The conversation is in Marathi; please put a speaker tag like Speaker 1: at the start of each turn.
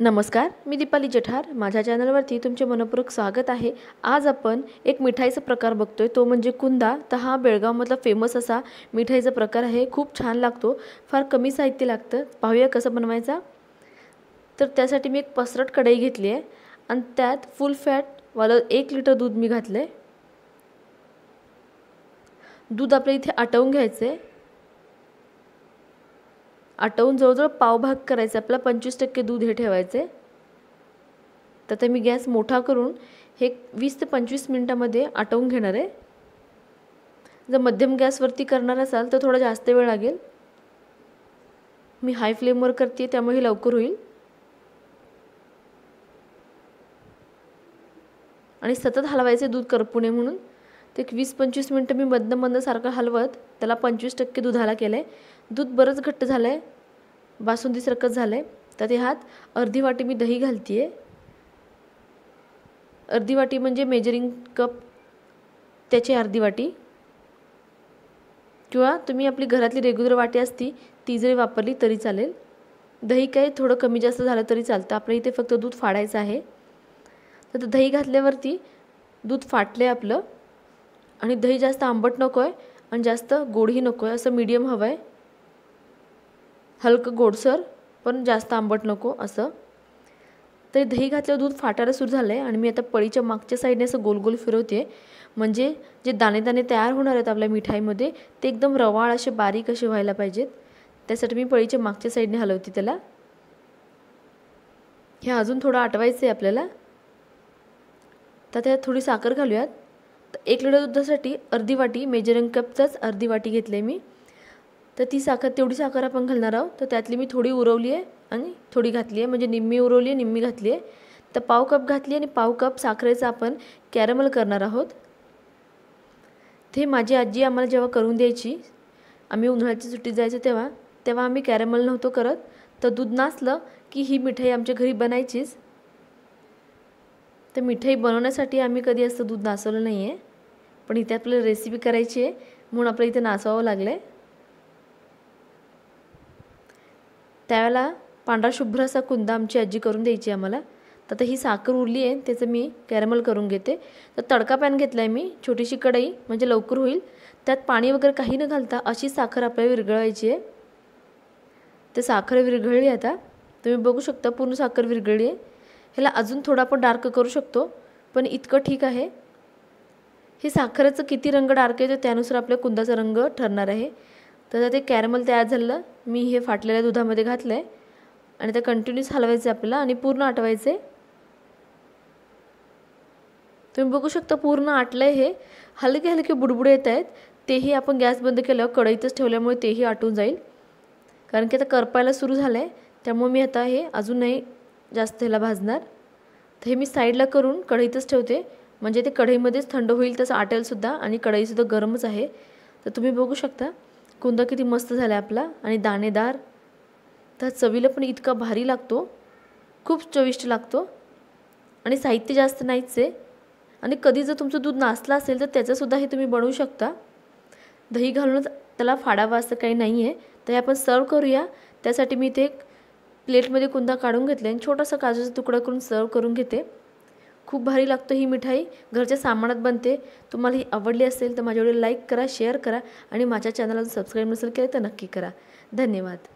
Speaker 1: नमस्कार मी दीपाली जठार माझ्या चॅनलवरती तुमचे मनपूर्वक स्वागत आहे आज आपण एक मिठाईचा प्रकार बघतोय तो म्हणजे कुंदा तर हा बेळगावमधला फेमस असा मिठाईचा प्रकार आहे खूप छान लागतो फार कमी साहित्य लागतं पाहूया कसं बनवायचा तर त्यासाठी मी एक पसरट कढई घेतली आहे आणि त्यात फुल फॅटवालं एक लिटर दूध मी घातलं आहे दूध आपल्या इथे आटवून घ्यायचं आहे आटवून जवळजवळ पावभाग करायचा आपला पंचवीस टक्के दूध हे ठेवायचे तर ते मी गॅस मोठा करून हे वीस ते पंचवीस मिनटामध्ये आटवून घेणार आहे जर मध्यम गॅसवरती करणार असाल तर थोडा जास्त वेळ लागेल मी हाय फ्लेमवर करते त्यामुळे हे लवकर होईल आणि सतत हलवायचे दूध करपू नये म्हणून ते एक वीस पंचवीस मिनटं मी मधनं मधनं सारखं हलवत त्याला पंचवीस टक्के दुधाला केलं आहे दूध बरंच घट्ट झालं आहे बासुंदीसारखंच झालं आहे तर ते ह्यात अर्धी वाटी मी दही घालते आहे अर्धी वाटी म्हणजे मेजरिंग कप त्याची अर्धी वाटी किंवा तुम्ही आपली घरातली रेग्युलर वाटी असती ती जरी वापरली तरी चालेल दही काही थोडं कमी जास्त झालं तरी चालतं आपल्या इथे फक्त दूध फाडायचं आहे तर दही घातल्यावरती दूध फाटलं आहे आपलं आणि दही जास्त आंबट नको आहे आणि जास्त गोडही नको आहे असं मीडियम हवं आहे हलकं गोडसर पण जास्त आंबट नको असं तरी दही घातल्यावर दूध फाटायला सुरू झालं आहे आणि मी आता पळीच्या मागच्या साईडने असं गोल गोल फिरवते म्हणजे जे दाणे दाणे तयार होणार आहेत आपल्या मिठाईमध्ये ते एकदम रवाळ असे बारीक असे व्हायला पाहिजेत त्यासाठी मी पळीच्या मागच्या साईडने हलवते त्याला हे अजून थोडं आटवायचं आहे आपल्याला तर त्यात थोडी साखर घालूयात तर एक लिटर दुधासाठी अर्धी वाटी मेजरिंग कपचाच अर्धी वाटी घेतली आहे मी तर ती साखर तेवढी साखर आपण घालणार आहोत तर त्यातली मी थोडी उरवली आहे आणि थोडी घातली आहे म्हणजे निम्मी उरवली आहे निम्मी घातली आहे तर पाव कप घातली आणि पाव कप साखरेचा आपण कॅरमल करणार आहोत ते माझी आजी आम्हाला जेव्हा करून द्यायची आम्ही उन्हाळ्याची सुट्टीत जायचो तेव्हा तेव्हा आम्ही कॅरमल नव्हतो करत तर दूध नाचलं की ही मिठाई आमच्या घरी बनायचीच तर मिठाई बनवण्यासाठी आम्ही कधी असं दूध नाचवलं नाही आहे पण इथे आपल्याला रेसिपी करायची आहे म्हणून आपल्याला इथे नाचवावं लागलं आहे त्यावेळेला पांढरा शुभ्र असा कुंदा आमची आजी करून द्यायची आम्हाला तर आता ही साखर उरली आहे त्याचं मी कॅरमल करून घेते तर तडका पॅन घेतला आहे मी छोटीशी कढई म्हणजे लवकर होईल त्यात पाणी वगैरे काही न घालता अशी साखर आपल्याला विरघळवायची आहे ते साखर विरघळली आता तुम्ही बघू शकता पूर्ण साखर विरघळली आहे ह्याला अजून थोडं आपण डार्क करू शकतो पण इतकं ठीक आहे हे साखरेचं किती रंग डार्क आहे त्यानुसार आपल्या कुंदाचा रंग ठरणार आहे तर ते कॅरमल तयार झालं मी हे फाटलेल्या दुधामध्ये घातलं आहे आणि ते कंटिन्यूस हलवायचं आपल्याला आणि पूर्ण आटवायचं तुम्ही बघू शकता पूर्ण आटलं आहे हे हलके हलके बुडबुडे येत आहेत तेही आपण गॅस बंद केल्यावर कढईतच ठेवल्यामुळे तेही आटून जाईल कारण की आता करपायला सुरू झालं आहे त्यामुळे मी आता हे अजून नाही जास्त ह्याला भाजणार तर हे मी साईडला करून कढईतच ठेवते म्हणजे ते कढईमध्येच थंड होईल तसं आटेलसुद्धा आणि कढईसुद्धा गरमच आहे तर तुम्ही बघू शकता कुंदा किती मस्त झाला आपला आणि दाणेदार तर चवीला पण इतका भारी लागतो खूप चविष्ट लागतो आणि साहित्य जास्त नाहीच आहे आणि कधी जर तुमचं दूध नासलं असेल तर त्याचंसुद्धा हे तुम्ही बनवू शकता दही घालूनच त्याला फाडावा असं काही नाही आहे तर हे आपण सर्व करूया त्यासाठी मी ते एक प्लेटमध्ये कुंदा काढून घेतले आणि छोटासा काजूचा तुकडा करून सर्व करून घेते खूप भारी लागतो ही मिठाई घरच्या सामानात बनते तुम्हाला ही आवडली असेल तर माझ्या लाईक करा शेअर करा आणि माझ्या चॅनलला सबस्क्राईब नसेल केलं तर नक्की करा धन्यवाद